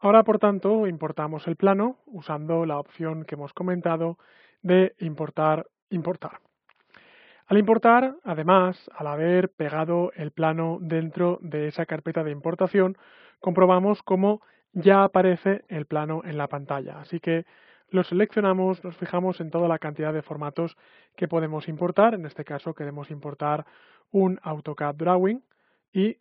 Ahora, por tanto, importamos el plano usando la opción que hemos comentado de importar, importar. Al importar, además, al haber pegado el plano dentro de esa carpeta de importación, comprobamos cómo ya aparece el plano en la pantalla. Así que lo seleccionamos, nos fijamos en toda la cantidad de formatos que podemos importar. En este caso queremos importar un AutoCAD Drawing y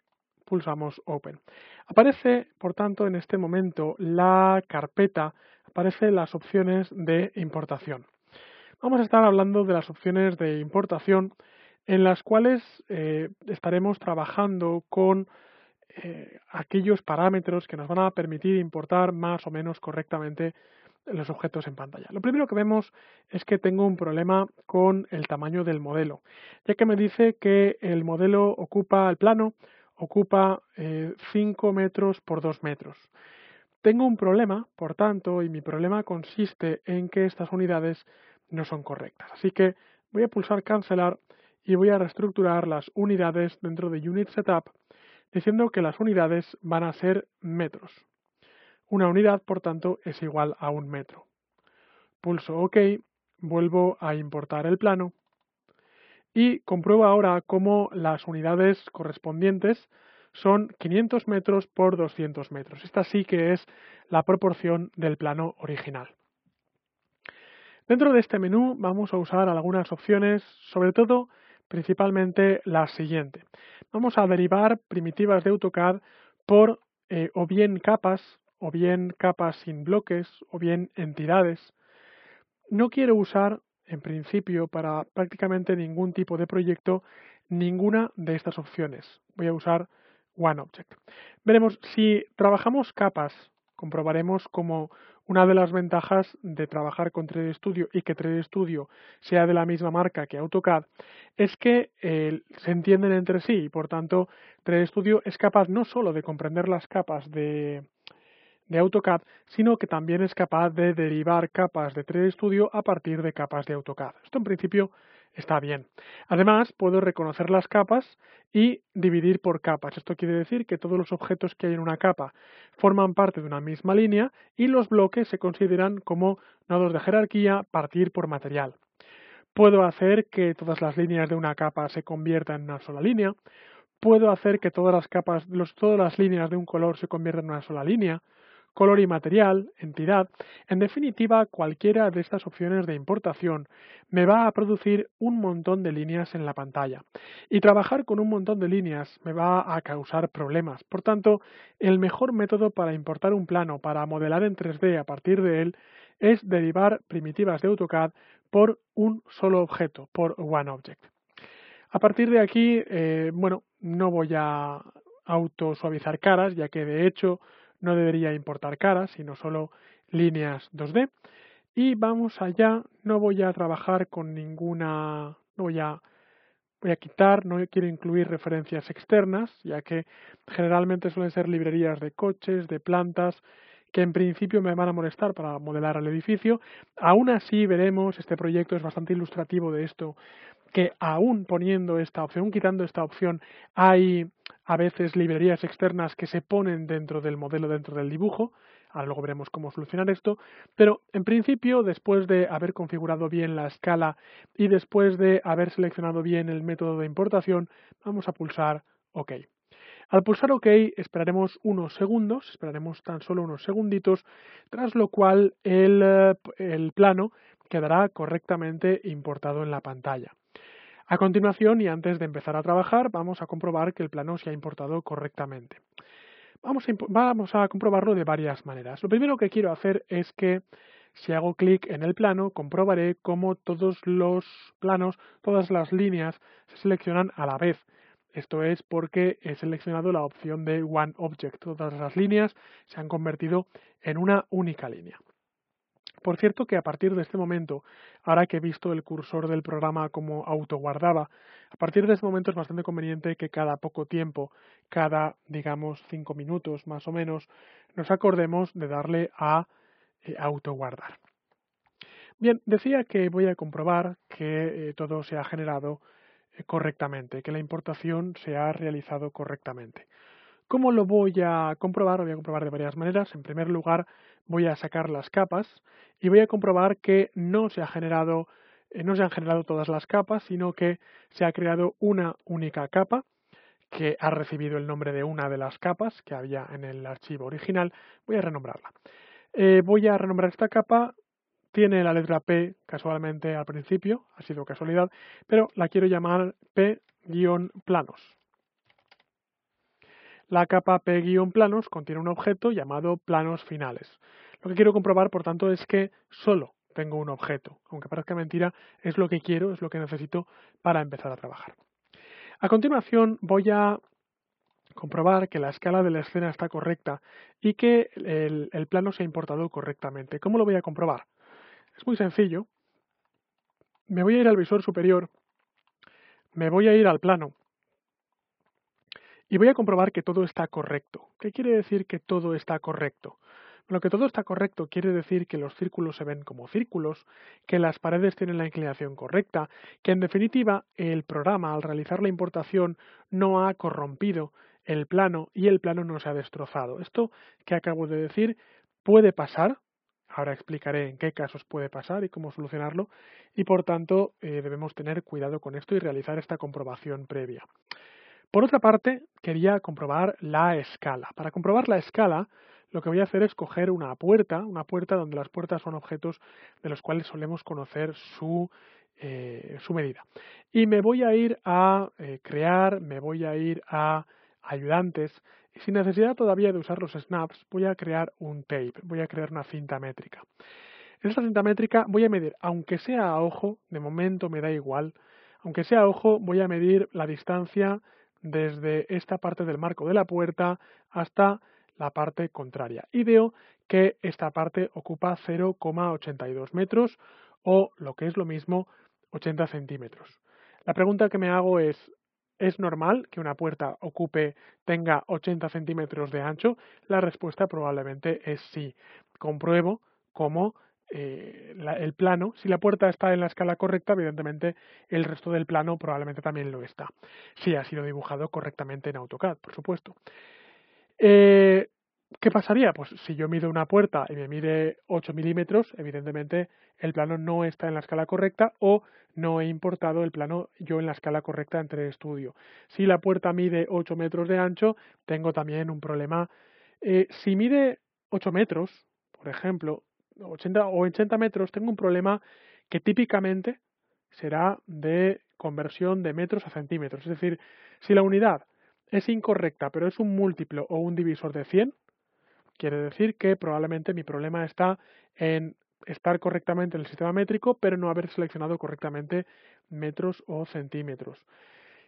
pulsamos Open. Aparece, por tanto, en este momento la carpeta, aparecen las opciones de importación. Vamos a estar hablando de las opciones de importación en las cuales eh, estaremos trabajando con eh, aquellos parámetros que nos van a permitir importar más o menos correctamente los objetos en pantalla. Lo primero que vemos es que tengo un problema con el tamaño del modelo, ya que me dice que el modelo ocupa el plano ocupa 5 eh, metros por 2 metros. Tengo un problema, por tanto, y mi problema consiste en que estas unidades no son correctas. Así que voy a pulsar cancelar y voy a reestructurar las unidades dentro de Unit Setup diciendo que las unidades van a ser metros. Una unidad, por tanto, es igual a un metro. Pulso OK, vuelvo a importar el plano y comprueba ahora cómo las unidades correspondientes son 500 metros por 200 metros. Esta sí que es la proporción del plano original. Dentro de este menú vamos a usar algunas opciones, sobre todo principalmente la siguiente. Vamos a derivar primitivas de AutoCAD por eh, o bien capas, o bien capas sin bloques, o bien entidades. No quiero usar en principio, para prácticamente ningún tipo de proyecto, ninguna de estas opciones. Voy a usar OneObject. Veremos, si trabajamos capas, comprobaremos como una de las ventajas de trabajar con 3D Studio y que 3D Studio sea de la misma marca que AutoCAD es que eh, se entienden entre sí y por tanto 3D Studio es capaz no solo de comprender las capas de, de AutoCAD, sino que también es capaz de derivar capas de 3D Studio a partir de capas de AutoCAD. Esto en principio está bien. Además, puedo reconocer las capas y dividir por capas. Esto quiere decir que todos los objetos que hay en una capa forman parte de una misma línea y los bloques se consideran como nodos de jerarquía partir por material. Puedo hacer que todas las líneas de una capa se conviertan en una sola línea. Puedo hacer que todas las capas, todas las líneas de un color se conviertan en una sola línea color y material, entidad, en definitiva cualquiera de estas opciones de importación me va a producir un montón de líneas en la pantalla. Y trabajar con un montón de líneas me va a causar problemas. Por tanto, el mejor método para importar un plano, para modelar en 3D a partir de él, es derivar primitivas de AutoCAD por un solo objeto, por OneObject. A partir de aquí, eh, bueno, no voy a auto-suavizar caras, ya que de hecho no debería importar caras, sino solo líneas 2D. Y vamos allá, no voy a trabajar con ninguna, voy a, voy a quitar, no quiero incluir referencias externas, ya que generalmente suelen ser librerías de coches, de plantas, que en principio me van a molestar para modelar el edificio. Aún así veremos, este proyecto es bastante ilustrativo de esto, que aún poniendo esta opción, quitando esta opción, hay a veces librerías externas que se ponen dentro del modelo, dentro del dibujo. Ahora luego veremos cómo solucionar esto. Pero en principio, después de haber configurado bien la escala y después de haber seleccionado bien el método de importación, vamos a pulsar OK. Al pulsar OK esperaremos unos segundos, esperaremos tan solo unos segunditos, tras lo cual el, eh, el plano quedará correctamente importado en la pantalla. A continuación y antes de empezar a trabajar vamos a comprobar que el plano se ha importado correctamente. Vamos a, comprobarlo de varias maneras. Lo primero que quiero hacer es que si hago clic en el plano, comprobaré cómo todos los planos, todas las líneas se seleccionan a la vez. Esto es porque he seleccionado la opción de One Object. Todas las líneas se han convertido en una única línea. Por cierto que a partir de este momento, ahora que he visto el cursor del programa como autoguardaba, a partir de este momento es bastante conveniente que cada poco tiempo, cada, digamos, cinco minutos más o menos, nos acordemos de darle a eh, autoguardar. Bien, decía que voy a comprobar que eh, todo se ha generado eh, correctamente, que la importación se ha realizado correctamente. ¿Cómo lo voy a comprobar? voy a comprobar de varias maneras. En primer lugar, voy a sacar las capas y voy a comprobar que no se ha generado eh, no se han generado todas las capas, sino que se ha creado una única capa que ha recibido el nombre de una de las capas que había en el archivo original. Voy a renombrarla. Eh, voy a renombrar esta capa. Tiene la letra P casualmente al principio, ha sido casualidad, pero la quiero llamar P-planos. La capa P-planos contiene un objeto llamado planos finales. Lo que quiero comprobar, por tanto, es que solo tengo un objeto. Aunque parezca mentira, es lo que quiero, es lo que necesito para empezar a trabajar. A continuación voy a comprobar que la escala de la escena está correcta y que el, el plano se ha importado correctamente. ¿Cómo lo voy a comprobar? Es muy sencillo. Me voy a ir al visor superior, me voy a ir al plano y voy a comprobar que todo está correcto. ¿Qué quiere decir que todo está correcto? Lo que todo está correcto quiere decir que los círculos se ven como círculos, que las paredes tienen la inclinación correcta, que en definitiva el programa al realizar la importación no ha corrompido el plano y el plano no se ha destrozado. Esto que acabo de decir puede pasar, ahora explicaré en qué casos puede pasar y cómo solucionarlo, y por tanto eh, debemos tener cuidado con esto y realizar esta comprobación previa. Por otra parte, quería comprobar la escala. Para comprobar la escala, lo que voy a hacer es coger una puerta, una puerta donde las puertas son objetos de los cuales solemos conocer su, eh, su medida. Y me voy a ir a eh, crear, me voy a ir a ayudantes. Y sin necesidad todavía de usar los snaps, voy a crear un tape, voy a crear una cinta métrica. En esta cinta métrica voy a medir, aunque sea a ojo, de momento me da igual, aunque sea a ojo, voy a medir la distancia desde esta parte del marco de la puerta hasta la parte contraria. Y veo que esta parte ocupa 0,82 metros o lo que es lo mismo 80 centímetros. La pregunta que me hago es, ¿es normal que una puerta ocupe, tenga 80 centímetros de ancho? La respuesta probablemente es sí. Compruebo cómo eh, el plano. Si la puerta está en la escala correcta, evidentemente el resto del plano probablemente también lo está. Si ha sido dibujado correctamente en AutoCAD, por supuesto. Eh, ¿Qué pasaría? Pues si yo mido una puerta y me mide 8 milímetros, evidentemente el plano no está en la escala correcta o no he importado el plano yo en la escala correcta entre estudio. Si la puerta mide 8 metros de ancho, tengo también un problema. Eh, si mide 8 metros, por ejemplo, 80 o 80 metros, tengo un problema que típicamente será de conversión de metros a centímetros. Es decir, si la unidad es incorrecta, pero es un múltiplo o un divisor de 100, quiere decir que probablemente mi problema está en estar correctamente en el sistema métrico, pero no haber seleccionado correctamente metros o centímetros.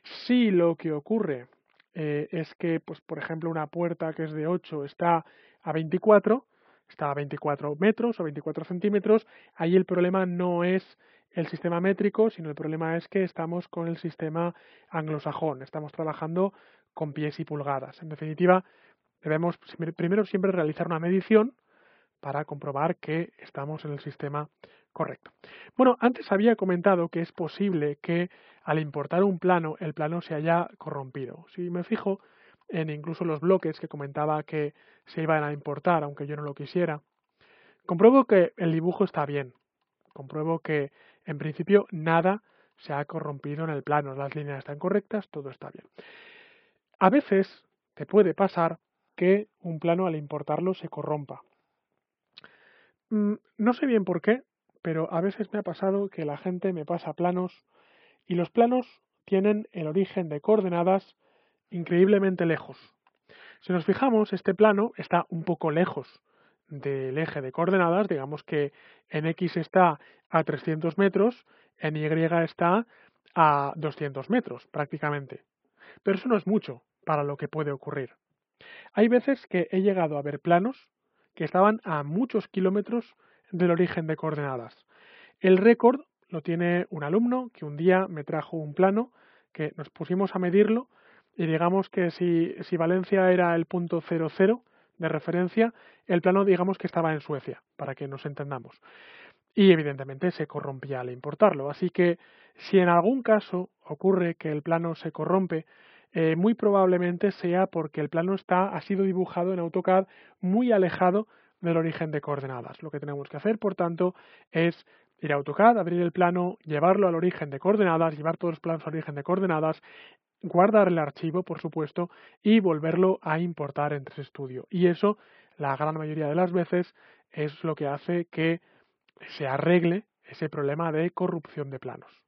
Si lo que ocurre eh, es que, pues, por ejemplo, una puerta que es de 8 está a 24, está a 24 metros o 24 centímetros. Ahí el problema no es el sistema métrico, sino el problema es que estamos con el sistema anglosajón, estamos trabajando con pies y pulgadas. En definitiva, debemos primero siempre realizar una medición para comprobar que estamos en el sistema correcto. Bueno, antes había comentado que es posible que al importar un plano el plano se haya corrompido. Si me fijo, en incluso los bloques que comentaba que se iban a importar, aunque yo no lo quisiera, compruebo que el dibujo está bien. Compruebo que en principio nada se ha corrompido en el plano, las líneas están correctas, todo está bien. A veces te puede pasar que un plano al importarlo se corrompa. Mm, no sé bien por qué, pero a veces me ha pasado que la gente me pasa planos y los planos tienen el origen de coordenadas increíblemente lejos. Si nos fijamos, este plano está un poco lejos del eje de coordenadas, digamos que en X está a 300 metros, en Y está a 200 metros prácticamente. Pero eso no es mucho para lo que puede ocurrir. Hay veces que he llegado a ver planos que estaban a muchos kilómetros del origen de coordenadas. El récord lo tiene un alumno que un día me trajo un plano que nos pusimos a medirlo y digamos que si, Valencia era el punto 00 de referencia, el plano digamos que estaba en Suecia, para que nos entendamos. Y evidentemente se corrompía al importarlo. Así que si en algún caso ocurre que el plano se corrompe, eh, muy probablemente sea porque el plano está, ha sido dibujado en AutoCAD muy alejado del origen de coordenadas. Lo que tenemos que hacer, por tanto, es ir a AutoCAD, abrir el plano, llevarlo al origen de coordenadas, llevar todos los planos al origen de coordenadas, guardar el archivo, por supuesto, y volverlo a importar en 3 Studio. Y eso, la gran mayoría de las veces, es lo que hace que se arregle ese problema de corrupción de planos.